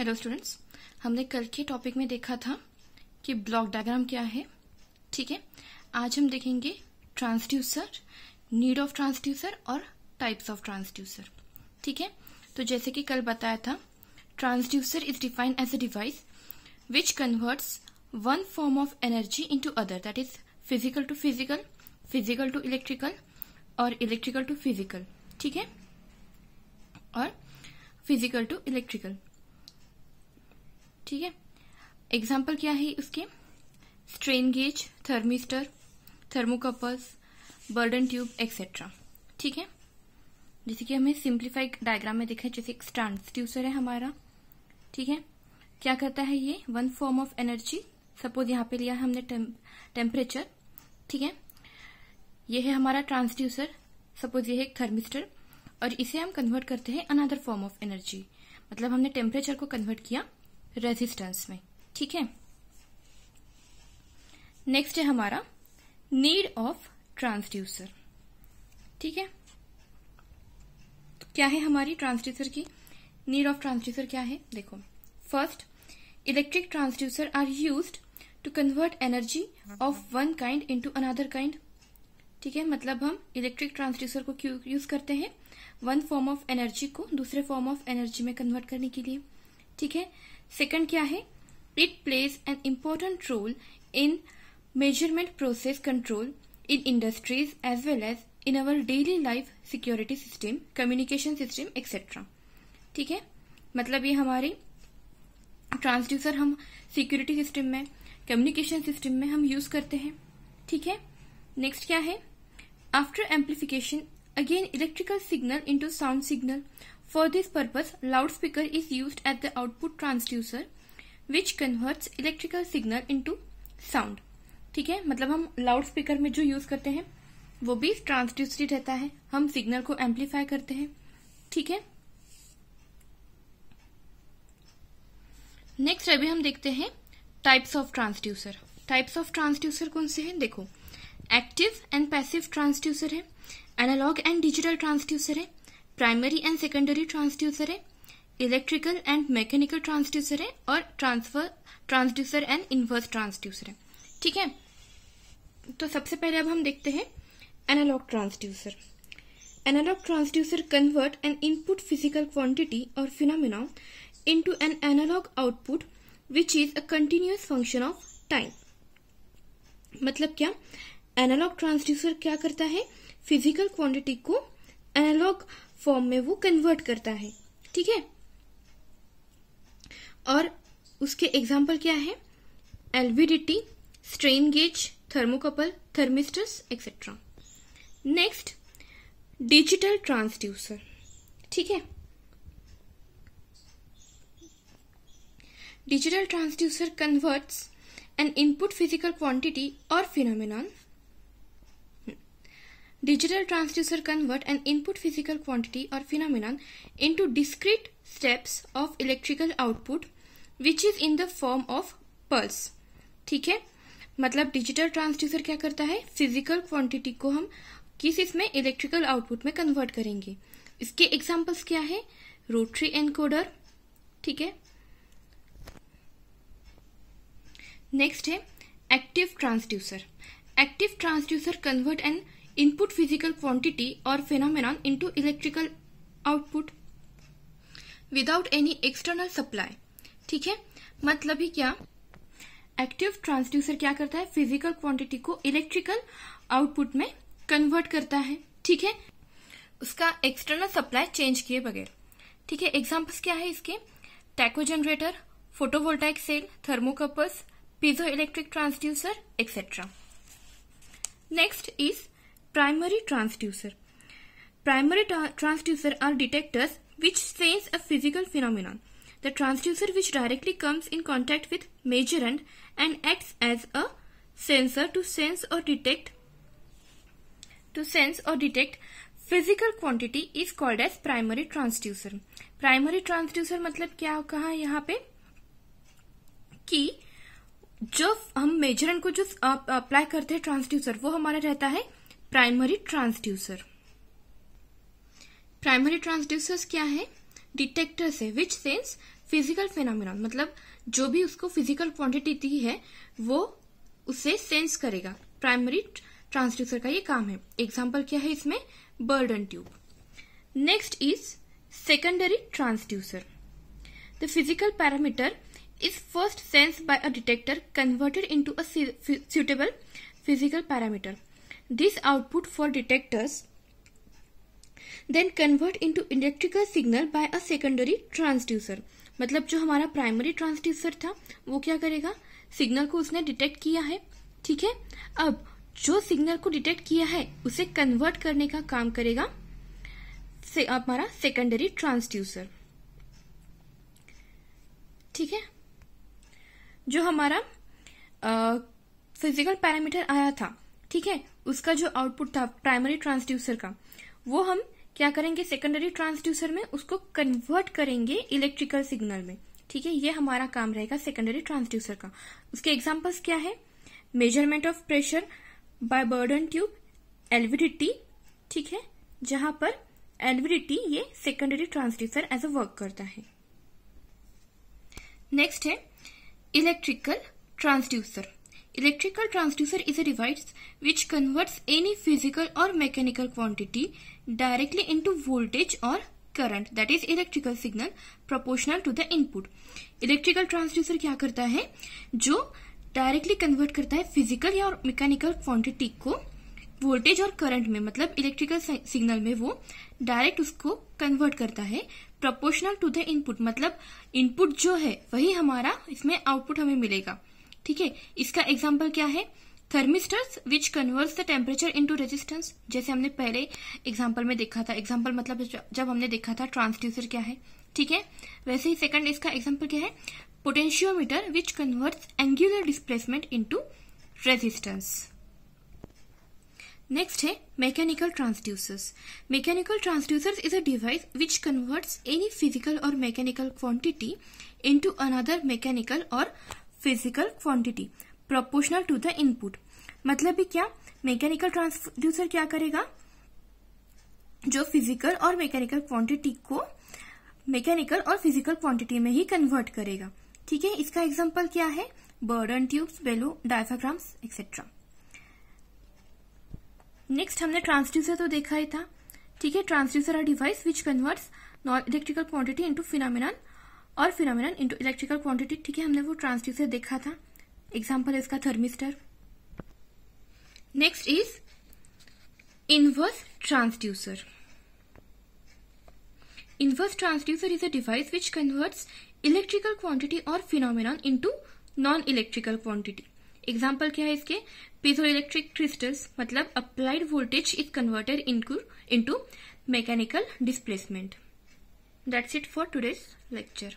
Hello students हमने कल के टॉपिक में देखा था कि ब्लॉक डायग्राम क्या है ठीक है आज हम देखेंगे ट्रांसड्यूसर नीड ऑफ ट्रांसड्यूसर और टाइप्स ऑफ ट्रांसड्यूसर ठीक है तो जैसे कि कल बताया था transducer is defined as a device which converts one form of energy to other that is physical to physical physical to electrical और इलेक्ट्रिकल टू फिजिकल ठीक है और फिजिकल टू इलेक्ट्रिकल ठीक है एग्जाम्पल क्या है उसके strain gauge thermistor thermocouples Bourdon tube etcetera ठीक है जैसे कि हमें सिंप्लीफाइड डायग्राम में देखा है जैसे एक ट्रांसड्यूसर है हमारा ठीक है क्या करता है ये one form of energy suppose यहाँ पे लिया हमने टेम्परेचर ठीक है ये है हमारा ट्रांसड्यूसर सपोज ये है एक थर्मिस्टर और इसे हम कन्वर्ट करते हैं अनदर फॉर्म ऑफ एनर्जी मतलब हमने टेम्परेचर को कन्वर्ट किया रेजिस्टेंस में ठीक है नेक्स्ट है हमारा नीड ऑफ ट्रांसड्यूसर ठीक है तो क्या है हमारी ट्रांसड्यूसर की नीड ऑफ ट्रांसड्यूसर क्या है देखो first electric transducer are use to convert energy of one kind into another kind ठीक है मतलब हम इलेक्ट्रिक ट्रांसड्यूसर को क्यों यूज करते हैं वन फॉर्म ऑफ एनर्जी को दूसरे फॉर्म ऑफ एनर्जी में कन्वर्ट करने के लिए ठीक है सेकंड क्या है it plays an important role in measurement process control in industries as well as in our daily life security system communication system etcetera ठीक है मतलब ये हमारे ट्रांसड्यूसर हम सिक्योरिटी सिस्टम में कम्युनिकेशन सिस्टम में हम यूज करते हैं ठीक है नेक्स्ट क्या है after amplification again electrical signal into sound signal For this purpose, loudspeaker is used at the output transducer, which converts electrical signal into sound. ठीक है मतलब हम लाउड स्पीकर में जो यूज करते हैं वो भी ट्रांसड्यूसरी रहता है हम सिग्नल को एम्पलीफाई करते हैं ठीक है नेक्स्ट अभी हम देखते हैं types of transducer types of transducer कौन से हैं देखो एक्टिव एंड पैसिव ट्रांसड्यूसर है एनालॉग एंड डिजिटल ट्रांसड्यूसर है प्राइमरी एंड सेकेंडरी ट्रांसड्यूसर है इलेक्ट्रिकल एंड मैकेनिकल ट्रांसड्यूसर है और transfer transducer and inverse transducer है ठीक है तो सबसे पहले अब हम देखते हैं analog transducer analog transducer convert an input physical quantity or phenomena into an analog output which is a continuous function of time मतलब क्या एनालॉग ट्रांसड्यूसर क्या करता है फिजिकल क्वांटिटी को एनालॉग फॉर्म में वो कन्वर्ट करता है ठीक है और उसके एग्जाम्पल क्या है LVDT strain gauge thermocouple thermistors etcetera next digital transducer ठीक है digital transducer converts an input physical quantity or phenomenon Digital transducer convert an input physical quantity or phenomenon into discrete steps of electrical output which is in the form of pulse. ठीक है मतलब digital transducer क्या करता है physical quantity को हम किस इसमें इलेक्ट्रिकल आउटपुट में कन्वर्ट करेंगे इसके एग्जांपल्स क्या है रोटरी एनकोडर ठीक है नेक्स्ट है active transducer active transducer convert an input physical quantity or phenomenon into electrical output without any external supply ठीक है मतलब ही क्या एक्टिव ट्रांसड्यूसर क्या करता है फिजिकल क्वांटिटी को इलेक्ट्रिकल आउटपुट में कन्वर्ट करता है ठीक है उसका एक्सटर्नल सप्लाई चेंज किए बगैर ठीक है एग्जाम्पल्स क्या है इसके tacho generator photovoltaic cell thermocouples piezo electric transducer etcetera next is Primary transducer. Primary tra transducer are detectors which sense a physical phenomenon. The transducer which directly comes in contact with measurand and acts as a sensor to sense or detect to sense or detect physical quantity is called as primary transducer primary transducer matlab kya kaha yahan pe ki जो हम मेजरन को जो apply करते हैं transducer वो हमारा रहता है प्राइमरी ट्रांसड्यूसर प्राइमरी ट्रांसड्यूसर्स क्या है डिटेक्टर से विच सेंस फिजिकल फेनोमिना मतलब जो भी उसको फिजिकल क्वांटिटी दी है वो उसे सेंस करेगा प्राइमरी ट्रांसड्यूसर का ये काम है एग्जाम्पल क्या है इसमें Bourdon tube next is secondary transducer the physical parameter is first sense by a detector converted into a suitable physical parameter this output for detectors then convert into electrical signal by a secondary transducer मतलब जो हमारा primary transducer था वो क्या करेगा signal को उसने detect किया है ठीक है अब जो सिग्नल को डिटेक्ट किया है उसे कन्वर्ट करने का काम करेगा से हमारा सेकेंडरी ट्रांसड्यूसर ठीक है जो हमारा फिजिकल पैरामीटर आया था ठीक है उसका जो आउटपुट था प्राइमरी ट्रांसड्यूसर का वो हम क्या करेंगे सेकेंडरी ट्रांसड्यूसर में उसको कन्वर्ट करेंगे इलेक्ट्रिकल सिग्नल में ठीक है ये हमारा काम रहेगा सेकेंडरी ट्रांसड्यूसर का उसके एग्जाम्पल्स क्या है measurement of pressure by Bourdon tube LVDT ठीक है जहां पर एलविडिटी ये secondary transducer as a work करता है नेक्स्ट है electrical transducer Electrical transducer is a device which converts any physical or mechanical quantity directly into voltage or current that is electrical signal proportional to the input electrical transducer क्या करता है जो directly convert करता है physical या mechanical quantity को voltage और current में मतलब इलेक्ट्रिकल सिग्नल में वो डायरेक्ट उसको कन्वर्ट करता है प्रोपोर्शनल टू द इनपुट मतलब इनपुट जो है वही हमारा इसमें आउटपुट हमें मिलेगा ठीक है इसका एग्जाम्पल क्या है thermistors which converts the temperature into resistance जैसे हमने पहले एग्जाम्पल में देखा था एग्जाम्पल मतलब जब हमने देखा था ट्रांसड्यूसर क्या है ठीक है वैसे ही सेकंड इसका एग्जाम्पल क्या है potentiometer which converts angular displacement into resistance next है mechanical transducers mechanical transducers is a device which converts any physical और mechanical quantity into another mechanical और physical quantity proportional to the input मतलब भी क्या mechanical transducer क्या करेगा जो physical और मैकेनिकल क्वांटिटी को मैकेनिकल और फिजिकल क्वांटिटी में ही कन्वर्ट करेगा ठीक है इसका एग्जाम्पल क्या है Bourdon tubes bellow diaphragms etcetera next हमने ट्रांसड्यूसर तो देखा ही था ठीक है transducer are device which converts non electrical quantity into phenomenon or phenomena into electrical quantity ठीक है हमने वो ट्रांसड्यूसर देखा था एग्जाम्पल इसका thermistor next is inverse transducer inverse transducer is a device which converts electrical quantity or phenomena into non electrical quantity example क्या है इसके इलेक्ट्रिक क्रिस्टल्स मतलब applied voltage is converted into mechanical displacement That's it for today's lecture.